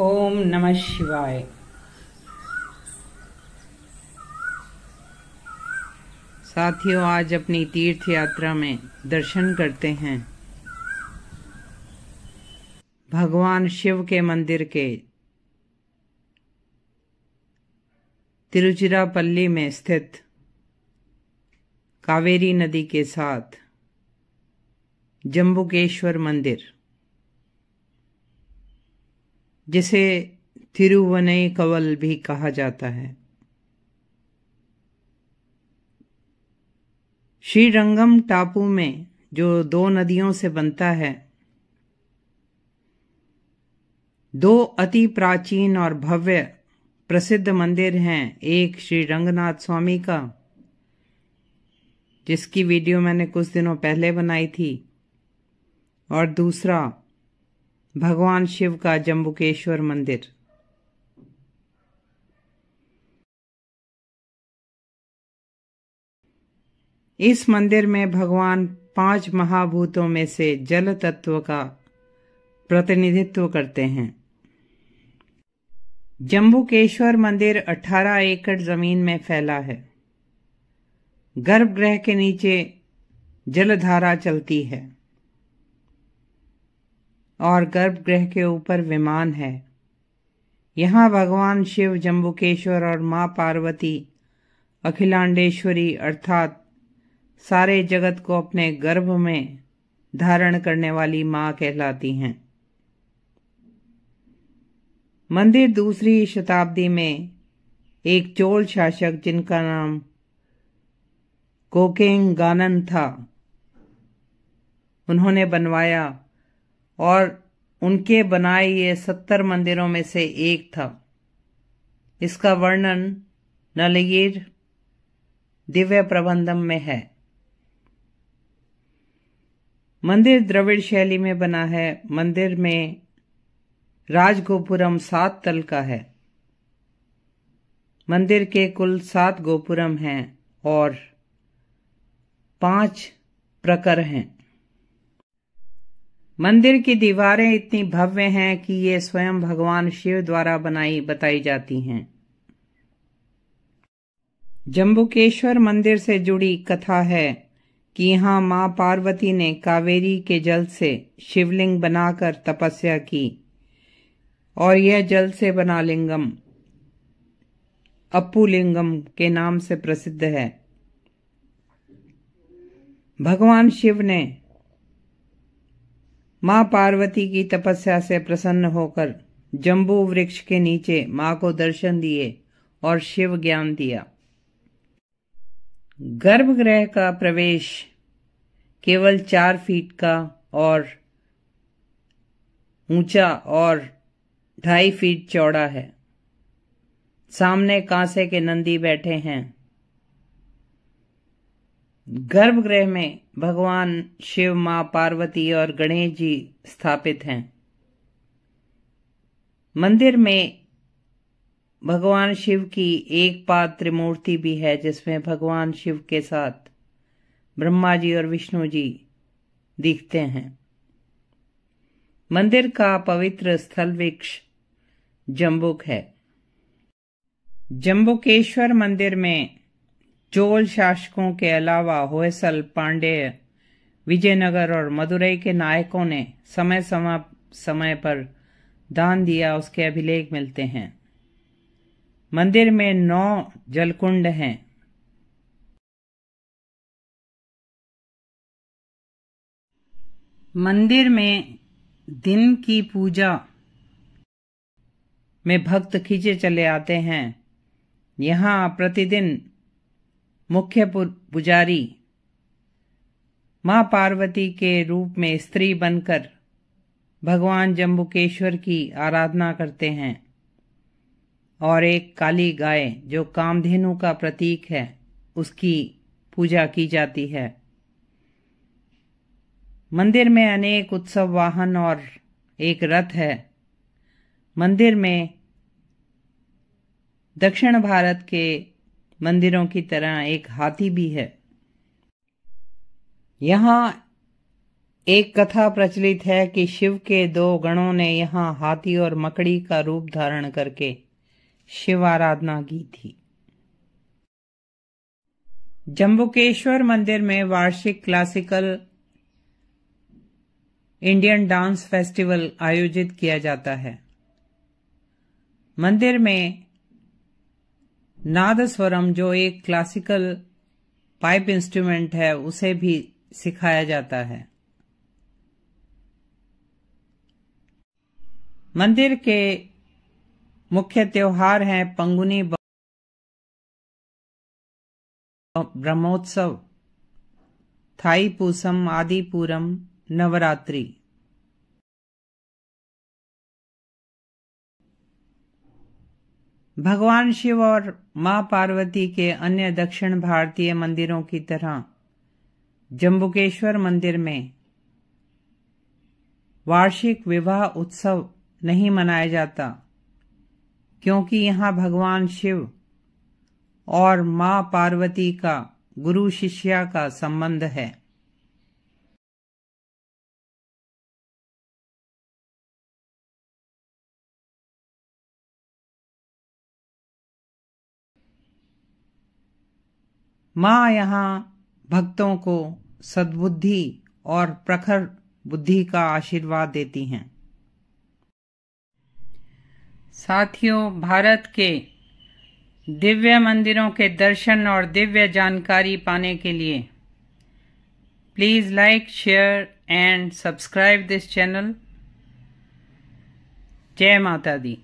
ओम नमः शिवाय साथियों आज अपनी तीर्थ यात्रा में दर्शन करते हैं भगवान शिव के मंदिर के तिरुचिरापल्ली में स्थित कावेरी नदी के साथ जम्बुकेश्वर मंदिर जिसे तिरुवनई कवल भी कहा जाता है श्रीरंगम टापू में जो दो नदियों से बनता है दो अति प्राचीन और भव्य प्रसिद्ध मंदिर हैं एक श्री रंगनाथ स्वामी का जिसकी वीडियो मैंने कुछ दिनों पहले बनाई थी और दूसरा भगवान शिव का जम्बुकेश्वर मंदिर इस मंदिर में भगवान पांच महाभूतों में से जल तत्व का प्रतिनिधित्व करते हैं जम्बुकेश्वर मंदिर 18 एकड़ जमीन में फैला है गर्भगृह के नीचे जलधारा चलती है और गर्भगृह के ऊपर विमान है यहाँ भगवान शिव जम्बुकेश्वर और माँ पार्वती अखिलांडेश्वरी अर्थात सारे जगत को अपने गर्भ में धारण करने वाली माँ कहलाती हैं मंदिर दूसरी शताब्दी में एक चोल शासक जिनका नाम कोकेंग गानन था उन्होंने बनवाया और उनके बनाए ये सत्तर मंदिरों में से एक था इसका वर्णन नलगीर दिव्य प्रबंधम में है मंदिर द्रविड़ शैली में बना है मंदिर में राजगोपुरम सात तल का है मंदिर के कुल सात गोपुरम हैं और पांच प्रकर हैं मंदिर की दीवारें इतनी भव्य हैं कि ये स्वयं भगवान शिव द्वारा बनाई बताई जाती हैं जम्बुकेश्वर मंदिर से जुड़ी कथा है कि यहाँ माँ पार्वती ने कावेरी के जल से शिवलिंग बनाकर तपस्या की और यह जल से बना लिंगम अपूलिंगम के नाम से प्रसिद्ध है भगवान शिव ने माँ पार्वती की तपस्या से प्रसन्न होकर जम्बू वृक्ष के नीचे माँ को दर्शन दिए और शिव ज्ञान दिया गर्भगृह का प्रवेश केवल चार फीट का और ऊंचा और ढाई फीट चौड़ा है सामने कांसे के नंदी बैठे हैं गर्भगृह में भगवान शिव मां पार्वती और गणेश जी स्थापित हैं मंदिर में भगवान शिव की एक पात्र मूर्ति भी है जिसमें भगवान शिव के साथ ब्रह्मा जी और विष्णु जी दिखते हैं मंदिर का पवित्र स्थल वृक्ष जम्बुक है जम्बुकेश्वर मंदिर में चोल शासकों के अलावा होयसल पांडेय विजयनगर और मदुरई के नायकों ने समय समय समय पर दान दिया उसके अभिलेख मिलते हैं मंदिर में नौ जलकुंड हैं मंदिर में दिन की पूजा में भक्त खींचे चले आते हैं यहाँ प्रतिदिन मुख्य पुजारी मां पार्वती के रूप में स्त्री बनकर भगवान जम्बुकेश्वर की आराधना करते हैं और एक काली गाय जो कामधेनु का प्रतीक है उसकी पूजा की जाती है मंदिर में अनेक उत्सव वाहन और एक रथ है मंदिर में दक्षिण भारत के मंदिरों की तरह एक हाथी भी है यहाँ एक कथा प्रचलित है कि शिव के दो गणों ने यहाँ हाथी और मकड़ी का रूप धारण करके शिव आराधना की थी जम्बुकेश्वर मंदिर में वार्षिक क्लासिकल इंडियन डांस फेस्टिवल आयोजित किया जाता है मंदिर में नादस्वरम जो एक क्लासिकल पाइप इंस्ट्रूमेंट है उसे भी सिखाया जाता है मंदिर के मुख्य त्योहार हैं पंगुनी ब्रह्मोत्सव थाई पूसम आदि पूरम नवरात्रि भगवान शिव और मां पार्वती के अन्य दक्षिण भारतीय मंदिरों की तरह जम्बुकेश्वर मंदिर में वार्षिक विवाह उत्सव नहीं मनाया जाता क्योंकि यहाँ भगवान शिव और मां पार्वती का गुरु शिष्या का संबंध है माँ यहाँ भक्तों को सद्बुद्धि और प्रखर बुद्धि का आशीर्वाद देती हैं साथियों भारत के दिव्य मंदिरों के दर्शन और दिव्य जानकारी पाने के लिए please like share and subscribe this channel जय माता दी